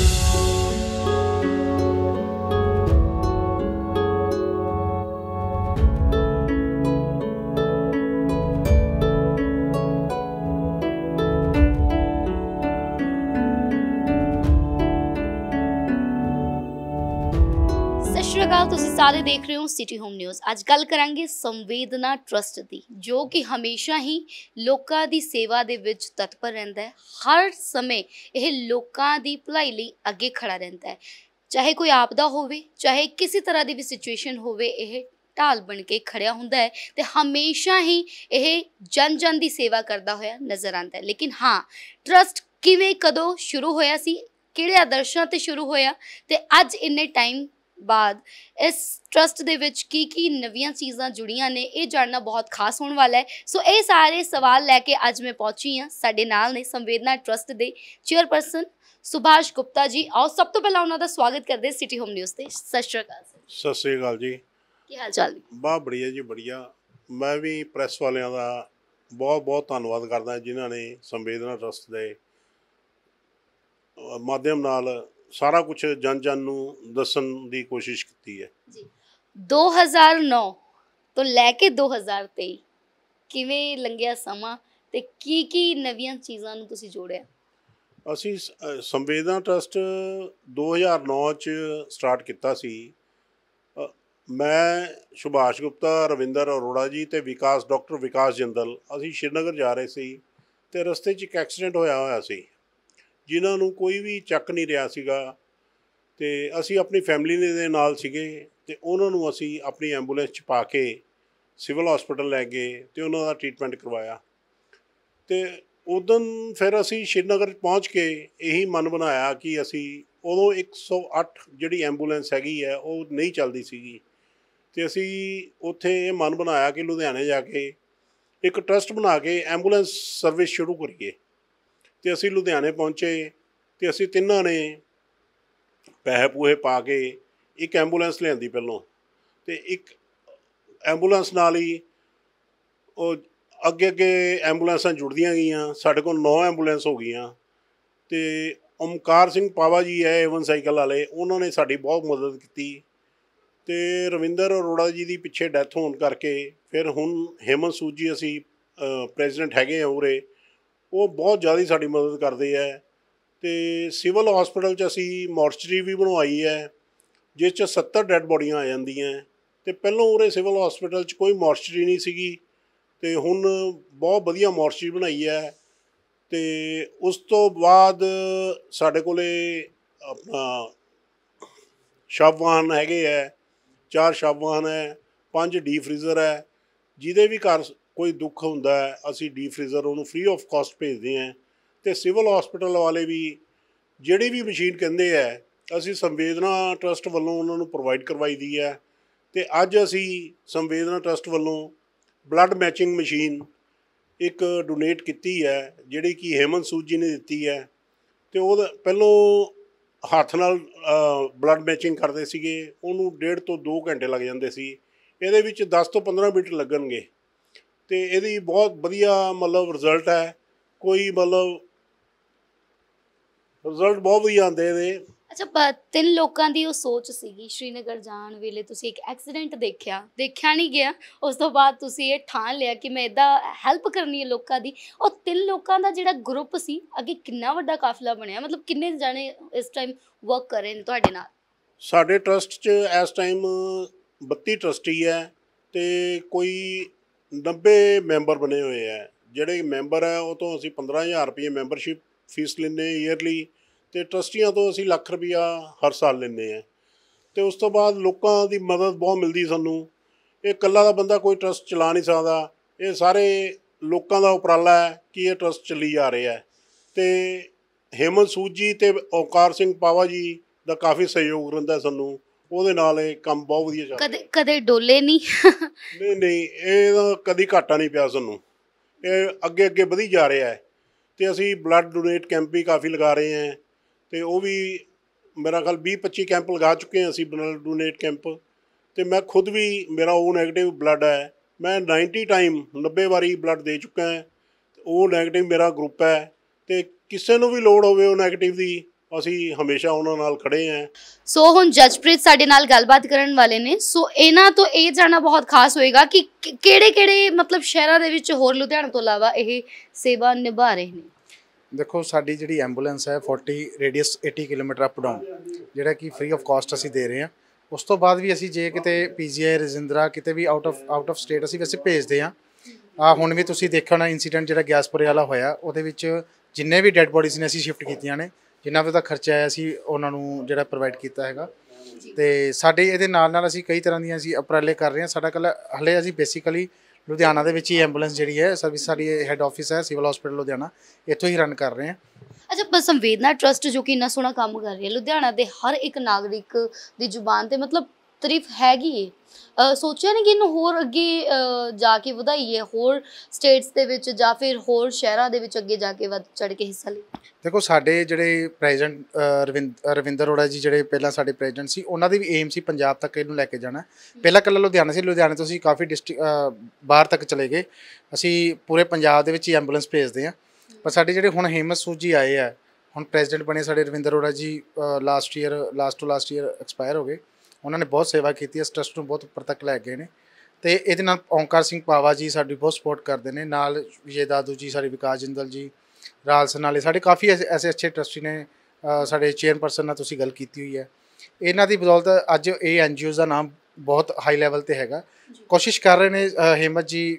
you ਸਾਰੇ ਦੇਖ ਰਹੇ ਹੋ ਸਿਟੀ ਹੋਮ ਨਿਊਜ਼ ਅੱਜ ਗੱਲ ਕਰਾਂਗੇ ਸੰਵੇਦਨਾ ਟਰਸਟ ਦੀ ਜੋ ਕਿ ਹਮੇਸ਼ਾ ਹੀ ਲੋਕਾਂ ਦੀ ਸੇਵਾ ਦੇ ਵਿੱਚ ਤਤਪਰ ਰਹਿੰਦਾ ਹੈ ਹਰ ਸਮੇਂ ਇਹ ਲੋਕਾਂ ਦੀ ਭਲਾਈ ਲਈ ਅੱਗੇ ਖੜਾ ਰਹਿੰਦਾ ਹੈ ਚਾਹੇ ਕੋਈ ਆਪਦਾ ਹੋਵੇ ਚਾਹੇ ਕਿਸੇ ਤਰ੍ਹਾਂ ਦੀ ਵੀ ਸਿਚੁਏਸ਼ਨ ਹੋਵੇ ਇਹ ਢਾਲ ਬਣ ਕੇ ਖੜਿਆ ਹੁੰਦਾ ਹੈ ਤੇ ਹਮੇਸ਼ਾ ਹੀ ਇਹ ਜਨ ਜਨ ਦੀ ਸੇਵਾ ਕਰਦਾ ਹੋਇਆ ਨਜ਼ਰ ਆਉਂਦਾ ਹੈ ਲੇਕਿਨ ਹਾਂ ਟਰਸਟ ਕਿਵੇਂ ਕਦੋਂ ਸ਼ੁਰੂ ਹੋਇਆ ਸੀ ਕਿਹੜੇ ਆਦਰਸ਼ਾਂ ਤੇ ਸ਼ੁਰੂ ਹੋਇਆ ਤੇ ਅੱਜ ਇੰਨੇ ਟਾਈਮ ਬਾਅਦ ਇਸ ਟਰਸਟ ਦੇ ਵਿੱਚ ਕੀ ਕੀ ਨਵੀਆਂ ਚੀਜ਼ਾਂ ਜੁੜੀਆਂ ਨੇ ਇਹ ਜਾਣਨਾ ਬਹੁਤ ਖਾਸ ਹੋਣ ਵਾਲਾ ਹੈ ਸੋ ਇਹ ਸਾਰੇ ਸਵਾਲ ਲੈ ਕੇ ਅੱਜ ਮੈਂ ਪਹੁੰਚੀ ਹਾਂ ਸਾਡੇ ਨਾਲ ਨੇ ਸੰਵੇਦਨਾ ਟਰਸਟ ਦੇ ਚੇਅਰਪਰਸਨ ਸੁਭਾਸ਼ ਗੁਪਤਾ ਜੀ ਆਓ ਸਭ ਤੋਂ ਪਹਿਲਾਂ ਉਹਨਾਂ ਦਾ ਸਵਾਗਤ ਕਰਦੇ ਸਿਟੀ ਹੋਮ ਨਿਊਜ਼ ਤੇ ਸਤਿ ਸ਼੍ਰੀ ਅਕਾਲ ਸਤਿ ਸ਼੍ਰੀ ਅਕਾਲ ਜੀ ਕੀ ਹਾਲ ਚਾਲ ਬਹੁਤ ਬਾ ਬੜੀਆ ਜੀ ਬੜੀਆ ਮੈਂ ਵੀ ਪ੍ਰੈਸ ਵਾਲਿਆਂ ਦਾ ਬਹੁਤ ਬਹੁਤ ਧੰਨਵਾਦ ਕਰਦਾ ਜਿਨ੍ਹਾਂ ਨੇ ਸੰਵੇਦਨਾ ਟਰਸਟ ਦੇ ਮਾਧਿਅਮ ਨਾਲ ਸਾਰਾ ਕੁਝ ਜਨ ਜਨ ਨੂੰ ਦੱਸਣ ਦੀ ਕੋਸ਼ਿਸ਼ ਕੀਤੀ ਹੈ ਜੀ 2009 ਤੋਂ ਲੈ ਕੇ 2023 ਕਿਵੇਂ ਲੰਘਿਆ ਸਮਾਂ ਤੇ ਕੀ ਕੀ ਨਵੀਆਂ ਚੀਜ਼ਾਂ ਨੂੰ ਤੁਸੀਂ ਜੋੜਿਆ ਅਸੀਂ ਸੰਵੇਦਨਾ ਟਰਸਟ 2009 ਚ ਸਟਾਰਟ ਕੀਤਾ ਸੀ ਮੈਂ ਸੁਭਾਸ਼ ਗੁਪਤਾ ਰਵਿੰਦਰ ਅਰੋੜਾ ਜੀ ਤੇ ਵਿਕਾਸ ਡਾਕਟਰ ਵਿਕਾਸ ਜਿੰਦਲ ਅਸੀਂ ਸ਼੍ਰੀਨਗਰ ਜਾ ਰਹੇ ਸੀ ਤੇ ਰਸਤੇ 'ਚ ਇੱਕ ਐਕਸੀਡੈਂਟ ਹੋਇਆ ਹੋਇਆ ਸੀ ਜਿਨ੍ਹਾਂ ਨੂੰ ਕੋਈ ਵੀ ਚੱਕ ਨਹੀਂ ਰਿਹਾ ਸੀਗਾ ਤੇ ਅਸੀਂ ਆਪਣੀ ਫੈਮਿਲੀ ਦੇ ਨਾਲ ਸੀਗੇ ਤੇ ਉਹਨਾਂ ਨੂੰ ਅਸੀਂ ਆਪਣੀ ਐਂਬੂਲੈਂਸ 'ਚ ਪਾ ਕੇ ਸਿਵਲ ਹਸਪੀਟਲ ਲੈ ਗਏ ਤੇ ਉਹਨਾਂ ਦਾ ਟ੍ਰੀਟਮੈਂਟ ਕਰਵਾਇਆ ਤੇ ਉਦੋਂ ਫਿਰ ਅਸੀਂ ਸ਼੍ਰੀਨਗਰ ਪਹੁੰਚ ਕੇ ਇਹੀ ਮਨ ਬਣਾਇਆ ਕਿ ਅਸੀਂ ਉਦੋਂ 108 ਜਿਹੜੀ ਐਂਬੂਲੈਂਸ ਹੈਗੀ ਹੈ ਉਹ ਨਹੀਂ ਚੱਲਦੀ ਸੀਗੀ ਤੇ ਅਸੀਂ ਉੱਥੇ ਇਹ ਮਨ ਬਣਾਇਆ ਕਿ ਲੁਧਿਆਣੇ ਜਾ ਕੇ ਇੱਕ ਟਰਸਟ ਬਣਾ ਕੇ ਐਂਬੂਲੈਂਸ ਸਰਵਿਸ ਸ਼ੁਰੂ ਕਰੀਏ ਤੇ ਅਸੀਂ ਲੁਧਿਆਣੇ ਪਹੁੰਚੇ ਤੇ ਅਸੀਂ ਤਿੰਨਾਂ ਨੇ ਪੈਸੇ ਪੂਹੇ ਪਾ ਕੇ ਇੱਕ ਐਂਬੂਲੈਂਸ ਲਿਆਂਦੀ ਪਹਿਲੋਂ ਤੇ ਇੱਕ ਐਂਬੂਲੈਂਸ ਨਾਲ ਹੀ ਉਹ ਅੱਗੇ ਅੱਗੇ ਐਂਬੂਲੈਂਸਾਂ ਜੁੜਦੀਆਂ ਗਈਆਂ ਸਾਡੇ ਕੋਲ 9 ਐਂਬੂਲੈਂਸ ਹੋ ਗਈਆਂ ਤੇ ਓਮਕਾਰ ਸਿੰਘ ਪਾਵਾ ਜੀ ਹੈ ਏਵਨ ਸਾਈਕਲ ਵਾਲੇ ਉਹਨਾਂ ਨੇ ਸਾਡੀ ਬਹੁਤ ਮਦਦ ਕੀਤੀ ਤੇ ਰਵਿੰਦਰ ਅਰੋੜਾ ਜੀ ਦੀ ਪਿੱਛੇ ਡੈਥ ਹੋਣ ਕਰਕੇ ਫਿਰ ਹੁਣ ਹੇਮਨ ਸੂਜੀ ਅਸੀਂ ਪ੍ਰੈਜ਼ੀਡੈਂਟ ਹੈਗੇ ਆ ਉਰੇ ਉਹ ਬਹੁਤ ਜ਼ਿਆਦਾ ਸਾਡੀ ਮਦਦ ਕਰਦੇ ਆ ਤੇ ਸਿਵਲ ਹਸਪੀਟਲ 'ਚ ਅਸੀਂ ਮੋਰਚਰੀ ਵੀ ਬਣਵਾਈ ਹੈ ਜਿਸ 'ਚ 70 ਡੈੱਡ ਬੋਡੀਆਂ ਆ ਜਾਂਦੀਆਂ ਤੇ ਪਹਿਲਾਂ ਉਰੇ ਸਿਵਲ ਹਸਪੀਟਲ 'ਚ ਕੋਈ ਮੋਰਚਰੀ ਨਹੀਂ ਸੀਗੀ ਤੇ ਹੁਣ ਬਹੁਤ ਵਧੀਆ ਮੋਰਚਰੀ ਬਣਾਈ ਹੈ ਤੇ ਉਸ ਤੋਂ ਬਾਅਦ ਸਾਡੇ ਕੋਲੇ ਆਪਣਾ ਸ਼ਬਵਾਨ ਹੈਗੇ ਆ ਚਾਰ ਸ਼ਬਵਾਨ ਹੈ ਪੰਜ ਡੀ ਫ੍ਰੀਜ਼ਰ ਹੈ ਜਿਹਦੇ ਵੀ ਘਰ ਕੋਈ ਦੁੱਖ ਹੁੰਦਾ ਹੈ ਅਸੀਂ ਡੀਫ੍ਰੀਜ਼ਰ ਉਹਨੂੰ ਫ੍ਰੀ ਆਫ ਕਾਸਟ ਭੇਜਦੇ ਹਾਂ ਤੇ ਸਿਵਲ ਹਸਪੀਟਲ ਵਾਲੇ ਵੀ ਜਿਹੜੀ ਵੀ ਮਸ਼ੀਨ ਕਹਿੰਦੇ ਆ ਅਸੀਂ ਸੰਵੇਦਨਾ ਟਰਸਟ ਵੱਲੋਂ ਉਹਨਾਂ ਨੂੰ ਪ੍ਰੋਵਾਈਡ ਕਰਵਾਈ ਦੀ ਹੈ ਤੇ ਅੱਜ ਅਸੀਂ ਸੰਵੇਦਨਾ ਟਰਸਟ ਵੱਲੋਂ ਬਲੱਡ ਮੈਚਿੰਗ ਮਸ਼ੀਨ ਇੱਕ ਡੋਨੇਟ ਕੀਤੀ ਹੈ ਜਿਹੜੀ ਕਿ ਹੇਮਨ ਸੂਜੀ ਜੀ ਨੇ ਦਿੱਤੀ ਹੈ ਤੇ ਉਹ ਪਹਿਲੋਂ ਹੱਥ ਨਾਲ ਬਲੱਡ ਮੈਚਿੰਗ ਕਰਦੇ ਸੀਗੇ ਉਹਨੂੰ ਡੇਢ ਤੋਂ 2 ਘੰਟੇ ਲੱਗ ਜਾਂਦੇ ਸੀ ਇਹਦੇ ਵਿੱਚ 10 ਤੋਂ 15 ਮਿੰਟ ਲੱਗਣਗੇ ਤੇ ਇਹਦੀ ਬਹੁਤ ਵਧੀਆ ਮਤਲਬ ਰਿਜ਼ਲਟ ਹੈ ਕੋਈ ਮਤਲਬ ਰਿਜ਼ਲਟ ਬਹੁਤ ਵਧੀਆ ਆਂਦੇ ਇਹਦੇ ਅੱਛਾ ਤਿੰਨ ਲੋਕਾਂ ਦੀ ਉਹ ਸੋਚ ਸੀਗੀ ਸ਼੍ਰੀਨਗਰ ਜਾਣ ਵੇਲੇ ਤੁਸੀਂ ਇੱਕ ਐਕਸੀਡੈਂਟ ਦੇਖਿਆ ਦੇਖਿਆ ਨਹੀਂ ਗਿਆ ਉਸ ਤੋਂ ਬਾਅਦ ਤੁਸੀਂ ਇਹ ਠਾਣ ਲਿਆ ਕਿ ਮੈਂ ਇਹਦਾ ਹੈਲਪ ਕਰਨੀ ਹੈ ਲੋਕਾਂ ਦੀ ਉਹ ਤਿੰਨ ਲੋਕਾਂ ਦਾ ਜਿਹੜਾ ਗਰੁੱਪ ਸੀ ਅੱਗੇ ਕਿੰਨਾ ਵੱਡਾ ਕਾਫਲਾ ਬਣਿਆ ਮਤਲਬ ਕਿੰਨੇ ਜਾਣੇ ਇਸ ਟਾਈਮ ਵਰਕ ਕਰ ਰਹੇ ਨੇ ਤੁਹਾਡੇ ਨਾਲ ਸਾਡੇ ਟਰਸਟ 'ਚ ਇਸ ਟਾਈਮ 32 ਟਰਸਟੀ ਹੈ ਤੇ ਕੋਈ 90 ਮੈਂਬਰ ਬਣੇ ਹੋਏ ਆ ਜਿਹੜੇ ਮੈਂਬਰ ਆ ਉਹ ਤੋਂ ਅਸੀਂ 15000 ਰੁਪਏ ਮੈਂਬਰਸ਼ਿਪ ਫੀਸ ਲੈਂਦੇ ਈਅਰਲੀ ਤੇ ਟਰਸਟੀਆਂ ਤੋਂ ਅਸੀਂ ਲੱਖ ਰੁਪਿਆ ਹਰ ਸਾਲ ਲੈਂਦੇ ਆ ਤੇ ਉਸ ਤੋਂ ਬਾਅਦ ਲੋਕਾਂ ਦੀ ਮਦਦ ਬਹੁਤ ਮਿਲਦੀ ਸਾਨੂੰ ਇਹ ਇਕੱਲਾ ਦਾ ਬੰਦਾ ਕੋਈ ਟਰਸਟ ਚਲਾ ਨਹੀਂ ਸਕਦਾ ਇਹ ਸਾਰੇ ਲੋਕਾਂ ਦਾ ਉਪਰਾਲਾ ਹੈ ਕਿ ਇਹ ਟਰਸਟ ਚੱਲੀ ਜਾ ਰਿਹਾ ਹੈ ਤੇ ਹੇਮਨ ਸੂਜੀ ਤੇ ਓਕਾਰ ਸਿੰਘ ਪਾਵਾ ਜੀ ਦਾ ਕਾਫੀ ਸਹਿਯੋਗ ਰਹਿੰਦਾ ਸਾਨੂੰ ਉਹਦੇ ਨਾਲ ਇਹ ਕੰਮ ਬਹੁਤ ਵਧੀਆ ਚੱਲ ਕਦੇ ਕਦੇ ਡੋਲੇ ਨਹੀਂ ਨਹੀਂ ਨਹੀਂ ਇਹ ਤਾਂ ਕਦੀ ਘਾਟਾ ਨਹੀਂ ਪਿਆ ਸਾਨੂੰ ਇਹ ਅੱਗੇ ਅੱਗੇ ਵਧੀ ਜਾ ਰਿਹਾ ਹੈ ਤੇ ਅਸੀਂ ਬਲੱਡ ਡੋਨੇਟ ਕੈਂਪ ਵੀ ਕਾਫੀ ਲਗਾ ਰਹੇ ਹਾਂ ਤੇ ਉਹ ਵੀ ਮੇਰਾ ਖਲ 20 25 ਕੈਂਪ ਲਗਾ ਚੁੱਕੇ ਹਾਂ ਅਸੀਂ ਬਲੱਡ ਡੋਨੇਟ ਕੈਂਪ ਤੇ ਮੈਂ ਖੁਦ ਵੀ ਮੇਰਾ ਉਹ ਨੈਗੇਟਿਵ ਬਲੱਡ ਹੈ ਮੈਂ 90 ਟਾਈਮ 90 ਵਾਰੀ ਬਲੱਡ ਦੇ ਚੁੱਕਾ ਹਾਂ ਉਹ ਨੈਗੇਟਿਵ ਮੇਰਾ ਗਰੁੱਪ ਹੈ ਤੇ ਕਿਸੇ ਨੂੰ ਵੀ ਲੋੜ ਹੋਵੇ ਉਹ ਨੈਗੇਟਿਵ ਦੀ ਅਸੀਂ ਹਮੇਸ਼ਾ ਉਹਨਾਂ ਨਾਲ ਖੜੇ ਆਂ ਸੋ ਹੁਣ ਜਜਪ੍ਰੀਤ ਸਾਡੇ ਨਾਲ ਗੱਲਬਾਤ ਕਰਨ ਵਾਲੇ ਨੇ ਸੋ ਇਹਨਾਂ ਤੋਂ ਇਹ ਜਾਣਨਾ ਬਹੁਤ ਖਾਸ ਹੋਏਗਾ ਕਿ ਕਿਹੜੇ-ਕਿਹੜੇ ਮਤਲਬ ਸ਼ਹਿਰਾਂ ਦੇ ਵਿੱਚ ਹੋਰ ਲੁਧਿਆਣਾ ਤੋਂ ਇਲਾਵਾ ਇਹ ਸੇਵਾ ਨਿਭਾ ਰਹੇ ਨੇ ਦੇਖੋ ਸਾਡੀ ਜਿਹੜੀ ਐਂਬੂਲੈਂਸ ਹੈ 40 ਰੇਡੀਅਸ 80 ਕਿਲੋਮੀਟਰ ਅਪ ਡਾਊਨ ਜਿਹੜਾ ਕਿ ਫ੍ਰੀ ਆਫ ਕਾਸਟ ਅਸੀਂ ਦੇ ਰਹੇ ਆ ਉਸ ਤੋਂ ਬਾਅਦ ਵੀ ਅਸੀਂ ਜੇ ਕਿਤੇ ਪੀਜੀਆਈ ਰਜਿੰਦਰਾ ਕਿਤੇ ਵੀ out of out of state ਅਸੀਂ ਵੈਸੇ ਭੇਜਦੇ ਆ ਆ ਹੁਣ ਵੀ ਤੁਸੀਂ ਦੇਖਣਾ ਇਨਸੀਡੈਂਟ ਜਿਹੜਾ ਗਿਆਸਪੁਰੇ ਵਾਲਾ ਹੋਇਆ ਉਹਦੇ ਵਿੱਚ ਜਿੰਨੇ ਵੀ ਡੈੱਡ ਬੋਡੀਜ਼ ਨੇ ਅਸੀਂ ਸ਼ਿਫਟ ਕੀਤੀਆਂ ਨੇ ਵੀ ਦਾ ਖਰਚਾ ਆਇਆ ਸੀ ਉਹਨਾਂ ਨੂੰ ਜਿਹੜਾ ਪ੍ਰੋਵਾਈਡ ਕੀਤਾ ਹੈਗਾ ਤੇ ਸਾਡੇ ਇਹਦੇ ਨਾਲ ਨਾਲ ਅਸੀਂ ਕਈ ਤਰ੍ਹਾਂ ਦੀਆਂ ਅਸੀਂ ਉਪਰਾਲੇ ਕਰ ਰਹੇ ਹਾਂ ਸਾਡਾ ਕੱਲ ਹਲੇ ਅਸੀਂ ਬੇਸਿਕਲੀ ਲੁਧਿਆਣਾ ਦੇ ਵਿੱਚ ਹੀ ਐਂਬੂਲੈਂਸ ਜਿਹੜੀ ਹੈ ਸਰਵਿਸ ਸਾਡੀ ਹੈੱਡ ਆਫਿਸ ਹੈ ਸਿਵਲ ਹਸਪੀਟਲ ਲੁਧਿਆਣਾ ਇੱਥੋਂ ਹੀ ਰਨ ਕਰ ਰਹੇ ਹਾਂ ਅੱਛਾ ਸੰਵੇਦਨਾ ਟਰਸਟ ਜੋ ਕਿ ਇੰਨਾ ਸੋਹਣਾ ਕੰਮ ਕਰ ਰਹੀ ਹੈ ਲੁਧਿਆਣਾ ਦੇ ਹਰ ਇੱਕ ਨਾਗਰਿਕ ਦੀ ਜ਼ੁਬਾਨ ਤੇ ਮਤਲਬ ਤਰੀਫ ਹੈਗੀ ਏ ਸੋਚਿਆ ਨਹੀਂ ਕਿ ਇਹਨੂੰ ਹੋਰ ਅੱਗੇ ਜਾ ਕੇ ਵਧਾਈਏ ਹੋਰ ਸਟੇਟਸ ਦੇ ਵਿੱਚ ਜਾਂ ਫਿਰ ਹੋਰ ਸ਼ਹਿਰਾਂ ਦੇ ਵਿੱਚ ਅੱਗੇ ਜਾ ਕੇ ਵੱਧ ਚੜ ਕੇ ਹਿੱਸਾ ਲਈ ਦੇਖੋ ਸਾਡੇ ਜਿਹੜੇ ਪ੍ਰੈਜ਼ੀਡੈਂਟ ਰਵਿੰਦਰ ਰੋੜਾ ਜੀ ਜਿਹੜੇ ਪਹਿਲਾਂ ਸਾਡੇ ਪ੍ਰੈਜ਼ੀਡੈਂਟ ਸੀ ਉਹਨਾਂ ਦੀ ਵੀ ਏਮ ਸੀ ਪੰਜਾਬ ਤੱਕ ਇਹਨੂੰ ਲੈ ਕੇ ਜਾਣਾ ਪਹਿਲਾਂ ਕੱਲਾ ਲੁਧਿਆਣਾ ਸੀ ਲੁਧਿਆਣੇ ਤੋਂ ਅਸੀਂ ਕਾਫੀ ਡਿਸਟ੍ਰਿਕਟ ਬਾਹਰ ਤੱਕ ਚਲੇ ਗਏ ਅਸੀਂ ਪੂਰੇ ਪੰਜਾਬ ਦੇ ਵਿੱਚ ਹੀ ਐਂਬੂਲੈਂਸ ਭੇਜਦੇ ਆ ਪਰ ਸਾਡੇ ਜਿਹੜੇ ਹੁਣ ਹੇਮਤ ਸੂਜੀ ਆਏ ਆ ਹੁਣ ਪ੍ਰੈਜ਼ੀਡੈਂਟ ਬਣੇ ਸਾਡੇ Ravinder Rora ji last year last to last year expire ਹੋ ਗਏ ਉਹਨਾਂ ਨੇ ਬਹੁਤ ਸੇਵਾ ਕੀਤੀ ਹੈ ਇਸ ਟਰਸਟ ਨੂੰ ਬਹੁਤ ਉੱਪਰ ਤੱਕ ਲੈ ਗਏ ਨੇ ਤੇ ਇਹਦੇ ਨਾਲ ਓਮਕਾਰ ਸਿੰਘ ਪਾਵਾ ਜੀ ਸਾਡੀ ਬਹੁਤ ਸਪੋਰਟ ਕਰਦੇ ਨੇ ਨਾਲ ਵਿਜੇ ਦਾਦੂ ਜੀ ਸਾਡੇ ਵਿਕਾਸ ਜਿੰਦਲ ਜੀ ਰਾਲਸ ਨਾਲੇ ਸਾਡੇ ਕਾਫੀ ਐਸੇ ਅੱਛੇ ਟਰਸਟੀ ਨੇ ਸਾਡੇ ਚੇਅਰਪਰਸਨ ਨਾਲ ਤੁਸੀਂ ਗੱਲ ਕੀਤੀ ਹੋਈ ਹੈ ਇਹਨਾਂ ਦੀ ਬਦੌਲਤ ਅੱਜ ਇਹ ਐਨਜੀਓਜ਼ ਦਾ ਨਾਮ ਬਹੁਤ ਹਾਈ ਲੈਵਲ ਤੇ ਹੈਗਾ ਕੋਸ਼ਿਸ਼ ਕਰ ਰਹੇ ਨੇ ਹਿੰਮਤ ਜੀ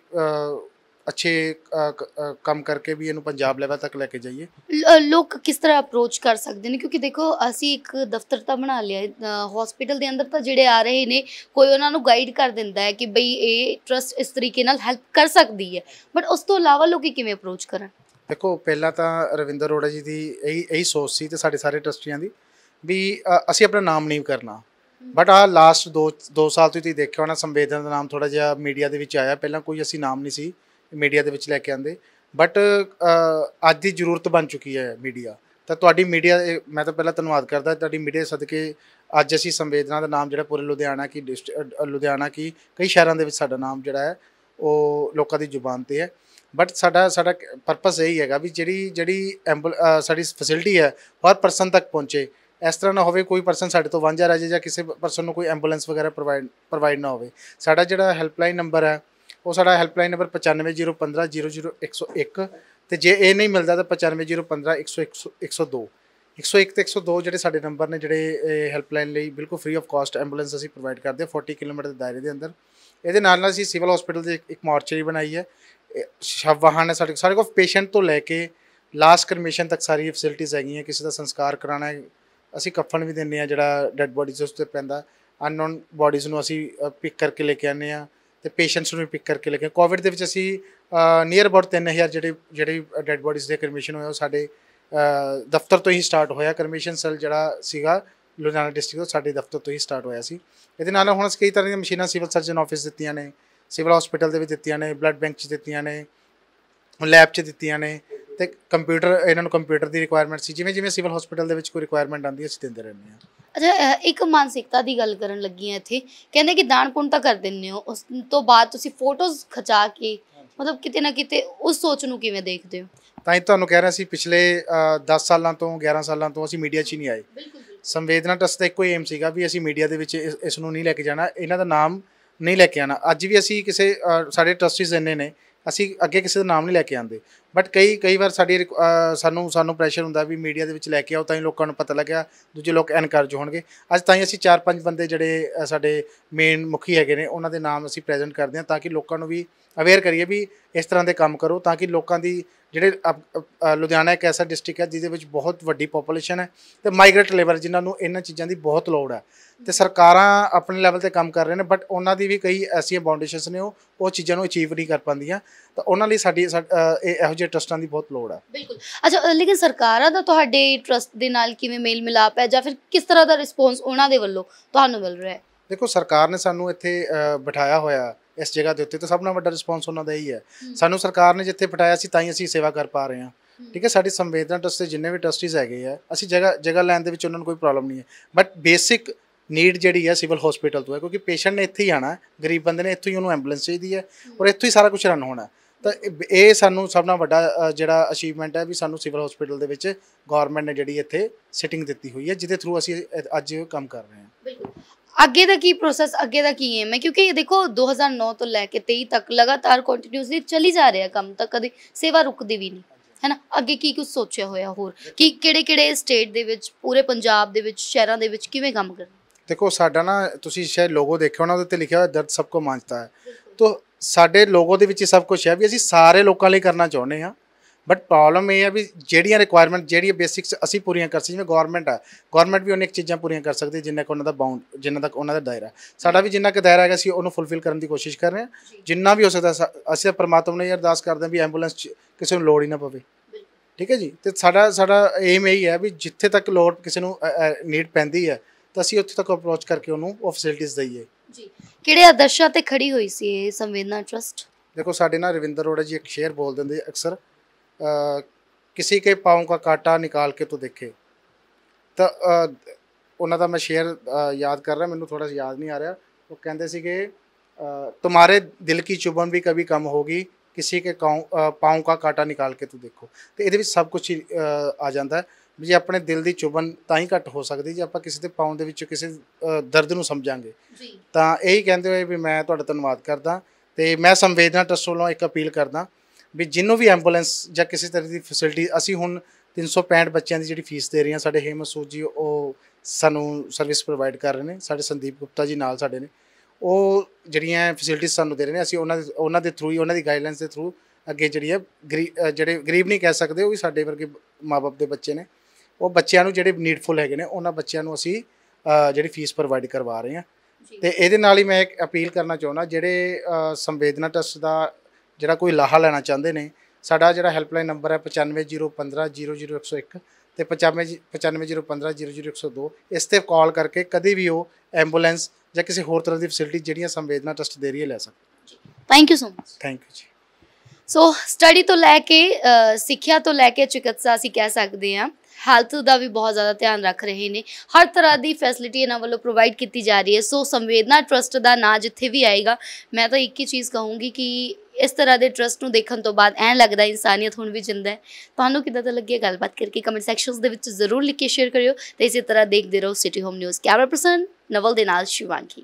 ਅੱਛੇ ਕੰਮ ਕਰਕੇ ਵੀ ਇਹਨੂੰ ਪੰਜਾਬ ਲੈਵਲ ਤੱਕ ਲੈ ਕੇ ਜਾਈਏ ਲੋਕ ਕਿਸ ਤਰ੍ਹਾਂ ਅਪਰੋਚ ਕਰ ਸਕਦੇ ਨੇ ਕਿਉਂਕਿ ਦੇਖੋ ਅਸੀਂ ਇੱਕ ਦਫ਼ਤਰ ਤਾਂ ਬਣਾ ਲਿਆ ਹਸਪੀਟਲ ਦੇ ਅੰਦਰ ਤਾਂ ਜਿਹੜੇ ਆ ਰਹੇ ਨੇ ਕੋਈ ਉਹਨਾਂ ਨੂੰ ਗਾਈਡ ਕਰ ਦਿੰਦਾ ਹੈ ਕਿ ਬਈ ਇਹ ਟਰਸਟ ਇਸ ਤਰੀਕੇ ਨਾਲ ਹੈਲਪ ਕਰ ਸਕਦੀ ਹੈ ਬਟ ਉਸ ਤੋਂ ਇਲਾਵਾ ਲੋਕੀ ਕਿਵੇਂ ਅਪਰੋਚ ਕਰਨ ਦੇਖੋ ਪਹਿਲਾਂ ਤਾਂ ਰਵਿੰਦਰ ਰੋੜਾ ਜੀ ਦੀ ਇਹੀ ਇਹੀ ਸੋਚ ਸੀ ਤੇ ਸਾਡੇ ਸਾਰੇ ਟਰਸਟੀਆਂ ਦੀ ਵੀ ਅਸੀਂ ਆਪਣਾ ਨਾਮ ਨਹੀਂ ਕਰਨਾ ਬਟ ਆ ਲਾਸਟ 2 2 ਸਾਲ ਤੋਂ ਤੁਸੀਂ ਦੇਖਿਆ ਹੋਣਾ ਸੰਵੇਦਨ ਦਾ ਨਾਮ ਥੋੜਾ ਜਿਹਾ ਮੀਡੀਆ ਦੇ ਵਿੱਚ ਆਇਆ ਪਹਿਲਾਂ ਕੋਈ ਅਸੀਂ ਨਾਮ ਨਹੀਂ ਸੀ ਮੀਡੀਆ ਦੇ ਵਿੱਚ ਲੈ ਕੇ ਆਂਦੇ ਬਟ ਅੱਜ ਦੀ ਜ਼ਰੂਰਤ ਬਣ ਚੁੱਕੀ ਹੈ ਮੀਡੀਆ ਤਾਂ ਤੁਹਾਡੀ ਮੀਡੀਆ ਮੈਂ ਤਾਂ ਪਹਿਲਾਂ ਧੰਨਵਾਦ ਕਰਦਾ ਤੁਹਾਡੀ ਮੀਡੀਆ ਸਦਕੇ ਅੱਜ ਅਸੀਂ ਸੰਵੇਦਨਾ ਦਾ ਨਾਮ ਜਿਹੜਾ ਪੂਰੇ ਲੁਧਿਆਣਾ ਕੀ ਲੁਧਿਆਣਾ ਕੀ ਕਈ ਸ਼ਹਿਰਾਂ ਦੇ ਵਿੱਚ ਸਾਡਾ ਨਾਮ ਜਿਹੜਾ ਹੈ ਉਹ ਲੋਕਾਂ ਦੀ ਜ਼ੁਬਾਨ ਤੇ ਹੈ ਬਟ ਸਾਡਾ ਸਾਡਾ ਪਰਪਸ ਇਹੀ ਹੈਗਾ ਵੀ ਜਿਹੜੀ ਜਿਹੜੀ ਸਾਡੀ ਫੈਸਿਲਿਟੀ ਹੈ ਹਰ ਪਰਸਨ ਤੱਕ ਪਹੁੰਚੇ ਇਸ ਤਰ੍ਹਾਂ ਨਾ ਹੋਵੇ ਕੋਈ ਪਰਸਨ ਸਾਡੇ ਤੋਂ ਵਾਂਝਾ ਰਹਿ ਜਾਏ ਜਾਂ ਕਿਸੇ ਪਰਸਨ ਨੂੰ ਕੋਈ ਐਂਬੂਲੈਂਸ ਵਗੈਰਾ ਪ੍ਰੋਵਾਈਡ ਪ੍ਰੋਵਾਈਡ ਨਾ ਹੋਵੇ ਸਾਡਾ ਜਿਹੜਾ ਹੈਲਪਲਾਈਨ ਨੰਬਰ ਹੈ ਉਹ ਸਾਡਾ ਹੈਲਪਲਾਈਨ ਨੰਬਰ 9501500101 ਤੇ ਜੇ ਇਹ ਨਹੀਂ ਮਿਲਦਾ ਤਾਂ 9501510102 101 ਤੇ 102 ਜਿਹੜੇ ਸਾਡੇ ਨੰਬਰ ਨੇ ਜਿਹੜੇ ਹੈਲਪਲਾਈਨ ਲਈ ਬਿਲਕੁਲ ਫ੍ਰੀ ਆਫ ਕਾਸਟ ਐਂਬੂਲੈਂਸ ਅਸੀਂ ਪ੍ਰੋਵਾਈਡ ਕਰਦੇ ਹਾਂ 40 ਕਿਲੋਮੀਟਰ ਦੇ ਦਾਇਰੇ ਦੇ ਅੰਦਰ ਇਹਦੇ ਨਾਲ ਨਾਲ ਅਸੀਂ ਸਿਵਲ ਹਸਪੀਟਲ ਦੇ ਇੱਕ ਮਾਰਚਰੀ ਬਣਾਈ ਹੈ ਸ਼ਵ ਵਾਹਨ ਹੈ ਸਾਡੇ ਸਾਰੇ ਕੋਲ ਪੇਸ਼ੈਂਟ ਤੋਂ ਲੈ ਕੇ ਲਾਸਟ ਕਰਮੇਸ਼ਨ ਤੱਕ ਸਾਰੀ ਫੈਸਿਲਿਟੀਆਂ ਹੈਗੀਆਂ ਕਿਸੇ ਦਾ ਸੰਸਕਾਰ ਕਰਾਣਾ ਹੈ ਅਸੀਂ ਕਫਨ ਵੀ ਦਿੰਨੇ ਆ ਜਿਹੜਾ ਡੈੱਡ ਬੋਡੀਜ਼ ਉਸ ਤੇ ਪੈਂਦਾ ਅਨਨੋਨ ਬੋਡੀਜ਼ ਨੂੰ ਅਸੀਂ ਪਿਕ ਕਰਕੇ ਲੈ ਕੇ ਆਨੇ ਆ ਤੇ ਪੇਸ਼ੈਂਟਸ ਨੂੰ ਵੀ ਪਿਕ ਕਰਕੇ ਲੱਗੇ ਕੋਵਿਡ ਦੇ ਵਿੱਚ ਅਸੀਂ ਨੀਅਰ ਅਬਾਊਟ 3000 ਜਿਹੜੇ ਜਿਹੜੇ ਡੈੱਡ ਬੋਡੀਜ਼ ਦੇ ਕਰਮੇਸ਼ਨ ਹੋਇਆ ਉਹ ਸਾਡੇ ਦਫ਼ਤਰ ਤੋਂ ਹੀ ਸਟਾਰਟ ਹੋਇਆ ਕਰਮੇਸ਼ਨ ਸੈਲ ਜਿਹੜਾ ਸੀਗਾ ਲੁਧਿਆਣਾ ਡਿਸਟ੍ਰਿਕਟ ਤੋਂ ਸਾਡੇ ਦਫ਼ਤਰ ਤੋਂ ਹੀ ਸਟਾਰਟ ਹੋਇਆ ਸੀ ਇਹਦੇ ਨਾਲ ਹੁਣ ਕਈ ਤਰ੍ਹਾਂ ਦੀਆਂ ਮਸ਼ੀਨਾਂ ਸਿਵਲ ਸਰਜਨ ਆਫਿਸ ਦਿੱਤੀਆਂ ਨੇ ਸਿਵਲ ਹਸਪੀਟਲ ਦੇ ਵਿੱਚ ਦਿੱਤੀਆਂ ਨੇ ਬਲੱਡ ਬੈਂਕ 'ਚ ਦਿੱਤੀਆਂ ਨੇ ਲੈਬ 'ਚ ਦਿੱਤੀਆਂ ਨੇ ਤੇ ਕੰਪਿਊਟਰ ਇਹਨਾਂ ਨੂੰ ਕੰਪਿਊਟਰ ਦੀ ਰਿਕੁਆਇਰਮੈਂਟ ਸੀ ਜਿਵੇਂ ਜਿਵੇਂ ਸਿਵਲ ਹਸਪੀਟਲ ਦੇ ਵਿੱਚ ਕੋਈ ਰਿਕੁਆਇਰਮੈਂਟ ਆਉਂਦੀ ਹੈ ਅਸੀਂ ਦਿੰਦੇ ਰਹਿੰਦੇ ਹਾਂ ਅੱਛਾ ਇੱਕ ਮਾਨਸਿਕਤਾ ਦੀ ਗੱਲ ਕਰਨ ਲੱਗੀ ਆ ਇੱਥੇ ਕਹਿੰਦੇ ਕਿ ਦਾਨ ਪੁੰਨ ਤਾਂ ਕਰ ਦਿੰਨੇ ਹੋ ਉਸ ਤੋਂ ਬਾਅਦ ਤੁਸੀਂ ਫੋਟੋਜ਼ ਖਚਾ ਕੇ ਮਤਲਬ ਕਿਤੇ ਨਾ ਕਿਤੇ ਉਸ ਸੋਚ ਨੂੰ ਕਿਵੇਂ ਦੇਖਦੇ ਹੋ ਤਾਂ ਹੀ ਤੁਹਾਨੂੰ ਕਹਿ ਰਿਹਾ ਸੀ ਪਿਛਲੇ 10 ਸਾਲਾਂ ਤੋਂ 11 ਸਾਲਾਂ ਤੋਂ ਅਸੀਂ ਮੀਡੀਆ 'ਚ ਹੀ ਨਹੀਂ ਆਏ ਸੰਵੇਦਨਾ ਟਸ ਦਾ ਇੱਕੋ ਏਮ ਸੀਗਾ ਵੀ ਅਸੀਂ ਮੀਡੀਆ ਦੇ ਵਿੱਚ ਇਸ ਨੂੰ ਨਹੀਂ ਲੈ ਕੇ ਜਾਣਾ ਇਹਨਾਂ ਦਾ ਨਾਮ ਨਹੀਂ ਲੈ ਕੇ ਆਣਾ ਅੱਜ ਵੀ ਅਸੀਂ ਕਿਸੇ ਸਾਡੇ ਟਰਸਟੀਜ਼ ਇੰਨੇ ਨੇ ਅਸੀਂ ਅੱਗੇ ਕਿਸੇ ਦਾ ਨਾਮ ਨਹੀਂ ਲੈ ਕੇ ਆਂਦੇ ਬਟ ਕਈ ਕਈ ਵਾਰ ਸਾਡੀ ਸਾਨੂੰ ਸਾਨੂੰ ਪ੍ਰੈਸ਼ਰ ਹੁੰਦਾ ਵੀ ਮੀਡੀਆ ਦੇ ਵਿੱਚ ਲੈ ਕੇ ਆਓ ਤਾਂ ਹੀ ਲੋਕਾਂ ਨੂੰ ਪਤਾ ਲੱਗਿਆ ਦੂਜੇ ਲੋਕ ਐਨਕਰਜ ਹੋਣਗੇ ਅੱਜ ਤਾਂ ਹੀ ਅਸੀਂ ਚਾਰ ਪੰਜ ਬੰਦੇ ਜਿਹੜੇ ਸਾਡੇ ਮੇਨ ਮੁਖੀ ਹੈਗੇ ਨੇ ਉਹਨਾਂ ਦੇ ਨਾਮ ਅਸੀਂ ਪ੍ਰੈਜ਼ੈਂਟ ਕਰਦੇ ਹਾਂ ਤਾਂ ਕਿ ਲੋਕਾਂ ਨੂੰ ਵੀ ਅਵੇਅਰ ਕਰੀਏ ਵੀ ਇਸ ਤਰ੍ਹਾਂ ਦੇ ਕੰਮ ਕਰੋ ਤਾਂ ਕਿ ਲੋਕਾਂ ਦੀ ਜਿਹੜੇ ਲੁਧਿਆਣਾ ਇੱਕ ਐਸਾ ਡਿਸਟ੍ਰਿਕਟ ਹੈ ਜਿਹਦੇ ਵਿੱਚ ਬਹੁਤ ਵੱਡੀ ਪੋਪੂਲੇਸ਼ਨ ਹੈ ਤੇ ਮਾਈਗ੍ਰੇਟ ਲੇਬਰ ਜਿਨ੍ਹਾਂ ਨੂੰ ਇਹਨਾਂ ਚੀਜ਼ਾਂ ਦੀ ਬਹੁਤ ਲੋੜ ਹੈ ਤੇ ਸਰਕਾਰਾਂ ਆਪਣੇ ਲੈਵਲ ਤੇ ਕੰਮ ਕਰ ਰਹੇ ਨੇ ਬਟ ਉਹਨਾਂ ਦੀ ਵੀ ਕਈ ਐਸੀਆਂ ਬਾਉਂਡੇਸ਼ਨਸ ਨੇ ਉਹ ਉਹ ਚੀਜ਼ਾਂ ਨੂੰ ਅਚੀਵ ਨਹੀਂ ਕਰ ਪਾਉਂਦੀਆਂ ਤਾਂ ਉਹਨਾਂ ਲਈ ਸਾਡੀ ਇਹ ਇਹੋ ਜਿਹੇ ਟਰਸਟਾਂ ਦੀ ਬਹੁਤ ਲੋੜ ਹੈ ਬਿਲਕੁਲ ਅੱਛਾ ਲੇਕਿਨ ਸਰਕਾਰਾਂ ਦਾ ਤੁਹਾਡੇ ਟਰਸਟ ਦੇ ਨਾਲ ਕਿਵੇਂ ਮੇਲ ਮਿਲਾਪ ਹੈ ਜਾਂ ਫਿਰ ਕਿਸ ਤਰ੍ਹਾਂ ਦਾ ਰਿਸਪੌਂਸ ਉਹਨਾਂ ਦੇ ਵੱਲੋਂ ਤੁਹਾਨੂੰ ਮਿਲ ਰਿਹਾ ਹੈ ਦੇਖੋ ਸਰਕਾਰ ਨੇ ਸਾਨੂੰ ਇੱਥੇ ਬਿਠਾਇਆ ਹੋਇਆ ਇਸ ਜਗ੍ਹਾ ਦੇ ਉੱਤੇ ਤਾਂ ਸਭ ਨਾਲ ਵੱਡਾ ਰਿਸਪੌਂਸ ਉਹਨਾਂ ਦਾ ਹੀ ਹੈ ਸਾਨੂੰ ਸਰਕਾਰ ਨੇ ਜਿੱਥੇ ਪਟਾਇਆ ਸੀ ਤਾਂ ਹੀ ਅਸੀਂ ਸੇਵਾ ਕਰ ਪਾ ਰਹੇ ਹਾਂ ਠੀਕ ਹੈ ਸਾਡੀ ਸੰਵੇਦਨਾ ਟਰਸਟ ਦੇ ਜਿੰਨੇ ਵੀ ਟਰਸਟੀਜ਼ ਹੈਗੇ ਆ ਅਸੀਂ ਜਗ੍ਹਾ ਜਗ੍ਹਾ ਲੈਣ ਦੇ ਵਿੱਚ ਉਹਨਾਂ ਨੂੰ ਕੋਈ ਪ੍ਰੋਬਲਮ ਨਹੀਂ ਹੈ ਬਟ ਬੇਸਿਕ ਨੀਡ ਜਿਹੜੀ ਹੈ ਸਿਵਲ ਹਸਪੀਟਲ ਤੋਂ ਹੈ ਕਿਉਂਕਿ ਪੇਸ਼ੈਂਟ ਨੇ ਇੱਥੇ ਹੀ ਆਣਾ ਗਰੀਬ ਬੰਦੇ ਨੇ ਇੱਥੋਂ ਹੀ ਉਹਨੂੰ ਐਂਬੂਲੈਂਸ ਚਾਹੀਦੀ ਹੈ ਔਰ ਇੱਥੋਂ ਹੀ ਸਾਰਾ ਕੁਝ ਰਨ ਹੋਣਾ ਤਾਂ ਇਹ ਸਾਨੂੰ ਸਭ ਨਾਲ ਵੱਡਾ ਜਿਹੜਾ ਅਚੀਵਮੈਂਟ ਹੈ ਵੀ ਸਾਨੂੰ ਸਿਵਲ ਹਸਪੀਟਲ ਦੇ ਵਿੱਚ ਗਵਰਨਮੈਂਟ ਨੇ ਜਿਹੜੀ ਇੱਥੇ ਸਿਟਿੰਗ ਦਿੱਤੀ ਹੋਈ ਹੈ ਜਿਹਦੇ ਥਰੂ ਅਸੀਂ ਅੱਜ ਕੰਮ ਕਰ ਰਹੇ ਹਾਂ ਬਿਲਕੁਲ ਅੱਗੇ ਦਾ ਕੀ ਪ੍ਰੋਸੈਸ ਅੱਗੇ ਦਾ ਕੀ ਹੈ ਮੈਂ ਕਿਉਂਕਿ ਇਹ ਦੇਖੋ 2009 ਤੋਂ ਲੈ ਕੇ 23 ਤੱਕ ਲਗਾਤਾਰ ਕੰਟੀਨਿਊਸਲੀ ਚੱਲੀ ਜਾ ਰਿਹਾ ਕੰਮ ਤਾਂ ਕਦੇ ਸੇਵਾ ਰੁਕਦੀ ਵੀ ਨਹੀਂ ਹੈਨਾ ਅੱਗੇ ਕੀ ਕੁਝ ਸੋਚਿਆ ਹੋਇਆ ਹੋਰ ਕਿ ਕਿਹੜੇ ਕਿਹੜੇ ਸਟੇਟ ਦੇ ਵਿੱਚ ਪੂਰੇ ਪੰਜਾਬ ਦੇ ਵਿੱਚ ਸ਼ਹਿਰਾਂ ਦੇ ਵਿੱਚ ਕਿਵੇਂ ਕੰਮ ਕਰਨਾ ਦੇਖੋ ਸਾਡਾ ਨਾ ਤੁਸੀਂ ਸ਼ਾਇਦ ਲੋਗੋ ਦੇਖਿਆ ਹੋਣਾ ਉਹਦੇ ਤੇ ਲਿਖਿਆ ਹੋਇਆ ਦਰਦ ਸਭ ਕੋ ਮਾਂਜਤਾ ਹੈ ਤੋਂ ਸਾਡੇ ਲੋਗੋ ਦੇ ਵਿੱਚ ਸਭ ਕੁਝ ਹੈ ਵੀ ਅਸੀਂ ਸਾਰੇ ਲੋਕਾਂ ਲਈ ਕਰਨਾ ਚਾਹੁੰਦੇ ਹਾਂ ਬਟ ਪ੍ਰੋਬਲਮ ਇਹ ਹੈ ਵੀ ਜਿਹੜੀਆਂ ਰਿਕੁਆਇਰਮੈਂਟ ਜਿਹੜੀਆਂ ਬੇਸਿਕਸ ਅਸੀਂ ਪੂਰੀਆਂ ਕਰ ਸਕਦੇ ਜਿਵੇਂ ਗਵਰਨਮੈਂਟ ਆ ਗਵਰਨਮੈਂਟ ਵੀ ਉਹਨੇ ਇੱਕ ਚੀਜ਼ਾਂ ਪੂਰੀਆਂ ਕਰ ਸਕਦੀ ਜਿੰਨਾ ਕੋ ਉਹਨਾਂ ਦਾ ਬਾਉਂਡ ਜਿੰਨਾ ਤੱਕ ਉਹਨਾਂ ਦਾ ਦਾਇਰਾ ਸਾਡਾ ਵੀ ਜਿੰਨਾ ਕੁ ਦਾਇਰਾ ਹੈਗਾ ਸੀ ਉਹਨੂੰ ਫੁੱਲਫਿਲ ਕਰਨ ਦੀ ਕੋਸ਼ਿਸ਼ ਕਰ ਰਹੇ ਹਾਂ ਜਿੰਨਾ ਵੀ ਹੋ ਸਕਦਾ ਅਸੀਂ ਪਰਮਾਤਮਾ ਨੂੰ ਅਰਦਾਸ ਕਰਦੇ ਹਾਂ ਵੀ ਐਂਬੂਲੈਂਸ ਕਿਸੇ ਨੂੰ ਲੋੜ ਹੀ ਨਾ ਪਵੇ ਠੀਕ ਹੈ ਜੀ ਤੇ ਸਾਡਾ ਸਾਡਾ ਏਮ ਇਹ ਹੀ ਹੈ ਵੀ ਜਿੱਥੇ ਤੱਕ ਲੋੜ ਕਿਸੇ ਨੂੰ ਨੀਡ ਪੈਂਦੀ ਹੈ ਤਾਂ ਅਸੀਂ ਉੱਥੇ ਤੱਕ ਅਪਰੋਚ ਕਰਕੇ ਉਹਨੂੰ ਉਹ ਫੈਸਿਲਿਟੀਆਂ ਦਈਏ ਜੀ ਕਿਹੜੇ ਆਦਰਸ਼ਾਂ ਤੇ ਖੜੀ ਹੋਈ ਸੀ ਇਹ ਸੰਵੇਦਨਾ ਟਰਸਟ ਦੇਖੋ ਸਾਡੇ ਨਾਲ ਰਵਿੰਦਰ ਰੋੜਾ ਜੀ ਇੱਕ ਸ਼ੇਅਰ ਬੋਲ ਦਿੰਦੇ ਅਕਸਰ ਕਿਸੇ ਕੇ ਪਾਉਂ ਕਾ ਕਾਟਾ ਨਿਕਾਲ ਕੇ ਤੋ ਦੇਖੇ ਤਾਂ ਉਹਨਾਂ ਦਾ ਮੈਂ ਸ਼ੇਅਰ ਯਾਦ ਕਰ ਰਿਹਾ ਮੈਨੂੰ ਥੋੜਾ ਯਾਦ ਨਹੀਂ ਆ ਰਿਹਾ ਉਹ ਕਹਿੰਦੇ ਸੀਗੇ ਤੁਹਾਰੇ ਦਿਲ ਕੀ ਚੁਬਨ ਵੀ ਕਭੀ ਕਮ ਹੋਗੀ ਕਿਸੇ ਕੇ ਪਾਉਂ ਕਾ ਕਾਟਾ ਨਿਕਾਲ ਕੇ ਤੂੰ ਦੇਖੋ ਤੇ ਇਹਦੇ ਵਿੱਚ ਸਭ ਕੁਝ ਆ ਜਾਂਦਾ ਵੀ ਜੇ ਆਪਣੇ ਦਿਲ ਦੀ ਚੁਬਨ ਤਾਂ ਹੀ ਘਟ ਹੋ ਸਕਦੀ ਜੇ ਆਪਾਂ ਕਿਸੇ ਦੇ ਪਾਉਂ ਦੇ ਵਿੱਚ ਕਿਸੇ ਦਰਦ ਨੂੰ ਸਮਝਾਂਗੇ ਤਾਂ ਇਹੀ ਕਹਿੰਦੇ ਹੋਏ ਵੀ ਮੈਂ ਤੁਹਾਡਾ ਧੰਨਵਾਦ ਕਰਦਾ ਤੇ ਮੈਂ ਸੰਵੇਦਨਾ ਟਸੋਲੋਂ ਇੱਕ ਅਪੀਲ ਕਰਦਾ ਵੀ ਜਿੰਨੂੰ ਵੀ ਐਂਬੂਲੈਂਸ ਜਾਂ ਕਿਸੇ ਤਰ੍ਹਾਂ ਦੀ ਫੈਸਿਲਿਟੀ ਅਸੀਂ ਹੁਣ 365 ਬੱਚਿਆਂ ਦੀ ਜਿਹੜੀ ਫੀਸ ਦੇ ਰਹੇ ਹਾਂ ਸਾਡੇ ਹੇਮਸੂਤ ਜੀ ਉਹ ਸਾਨੂੰ ਸਰਵਿਸ ਪ੍ਰੋਵਾਈਡ ਕਰ ਰਹੇ ਨੇ ਸਾਡੇ ਸੰਦੀਪ ਗੁਪਤਾ ਜੀ ਨਾਲ ਸਾਡੇ ਨੇ ਉਹ ਜਿਹੜੀਆਂ ਫੈਸਿਲਿਟੀ ਸਾਨੂੰ ਦੇ ਰਹੇ ਨੇ ਅਸੀਂ ਉਹਨਾਂ ਦੇ ਉਹਨਾਂ ਦੇ ਥਰੂ ਹੀ ਉਹਨਾਂ ਦੀ ਗਾਈਡਲਾਈਨਸ ਦੇ ਥਰੂ ਅੱਗੇ ਜਿਹੜੀ ਹੈ ਜਿਹੜੇ ਗਰੀਬ ਨਹੀਂ ਕਹਿ ਸਕਦੇ ਉਹ ਵੀ ਸਾਡੇ ਵਰਗੇ ਮਾਪੇ ਦੇ ਬੱਚੇ ਨੇ ਉਹ ਬੱਚਿਆਂ ਨੂੰ ਜਿਹੜੇ ਨੀਡਫੁਲ ਹੈਗੇ ਨੇ ਉਹਨਾਂ ਬੱਚਿਆਂ ਨੂੰ ਅਸੀਂ ਜਿਹੜੀ ਫੀਸ ਪ੍ਰੋਵਾਈਡ ਕਰਵਾ ਰਹੇ ਹਾਂ ਤੇ ਇਹਦੇ ਨਾਲ ਹੀ ਮੈਂ ਇੱਕ ਅਪੀਲ ਕਰਨਾ ਚਾਹੁੰਦਾ ਜਿਹੜੇ ਸੰਵੇਦਨਾ ਟੈਸਟ ਦਾ ਜਿਹੜਾ ਕੋਈ ਲਾਹਾ ਲੈਣਾ ਚਾਹੁੰਦੇ ਨੇ ਸਾਡਾ ਜਿਹੜਾ ਹੈਲਪਲਾਈਨ ਨੰਬਰ ਹੈ 9501500101 ਤੇ 9501500102 ਇਸ ਤੇ ਕਾਲ ਕਰਕੇ ਕਦੇ ਵੀ ਉਹ ਐਂਬੂਲੈਂਸ ਜਾਂ ਕਿਸੇ ਹੋਰ ਤਰ੍ਹਾਂ ਦੀ ਫੈਸਿਲਿਟੀ ਜਿਹੜੀਆਂ ਸੰਵੇਦਨਾ ਟਰਸਟ ਦੇ ਰਹੀ ਹੈ ਲੈ ਸਕਦੇ thank you so much thank you ji so study ਤੋਂ ਲੈ ਕੇ ਸਿੱਖਿਆ ਤੋਂ ਲੈ ਕੇ ਚਿਕਿਤਸਾ ਅਸੀਂ ਕਹਿ ਸਕਦੇ ਹਾਂ ਹੈਲਥ ਦਾ ਵੀ ਬਹੁਤ ਜ਼ਿਆਦਾ ਧਿਆਨ ਰੱਖ ਰਹੇ ਨੇ ਹਰ ਤਰ੍ਹਾਂ ਦੀ ਫੈਸਿਲਿਟੀ ਇਹਨਾਂ ਵੱਲੋਂ ਪ੍ਰੋਵਾਈਡ ਕੀਤੀ ਜਾ ਰਹੀ ਹੈ ਸੋ ਸੰਵੇਦਨਾ ਟਰਸਟ ਦਾ ਨਾਂ ਜਿੱਥੇ ਵੀ ਆਏਗਾ ਮੈਂ ਤਾਂ ਇੱਕ ਹੀ ਚੀਜ਼ ਕਹੂੰਗੀ ਕਿ ਇਸ ਤਰ੍ਹਾਂ ਦੇ ਟਰਸਟ ਨੂੰ ਦੇਖਣ ਤੋਂ ਬਾਅਦ ਐਂ ਲੱਗਦਾ ਇਨਸਾਨੀਅਤ ਹੁਣ ਵੀ ਜਿੰਦਾ ਹੈ ਤੁਹਾਨੂੰ ਕਿਦਾਂ ਦਾ ਲੱਗਿਆ ਗੱਲਬਾਤ ਕਰਕੇ ਕਮੈਂਟ ਸੈਕਸ਼ਨਸ ਦੇ ਵਿੱਚ ਜ਼ਰੂਰ ਲਿਖ ਕੇ ਸ਼ੇਅਰ ਕਰਿਓ ਤੇ ਇਸੇ ਤਰ੍ਹਾਂ ਦੇਖਦੇ ਰਹੋ city home news camera person Naval ਦੇ ਨਾਲ ਸ਼ਿਵਾਂਗੀ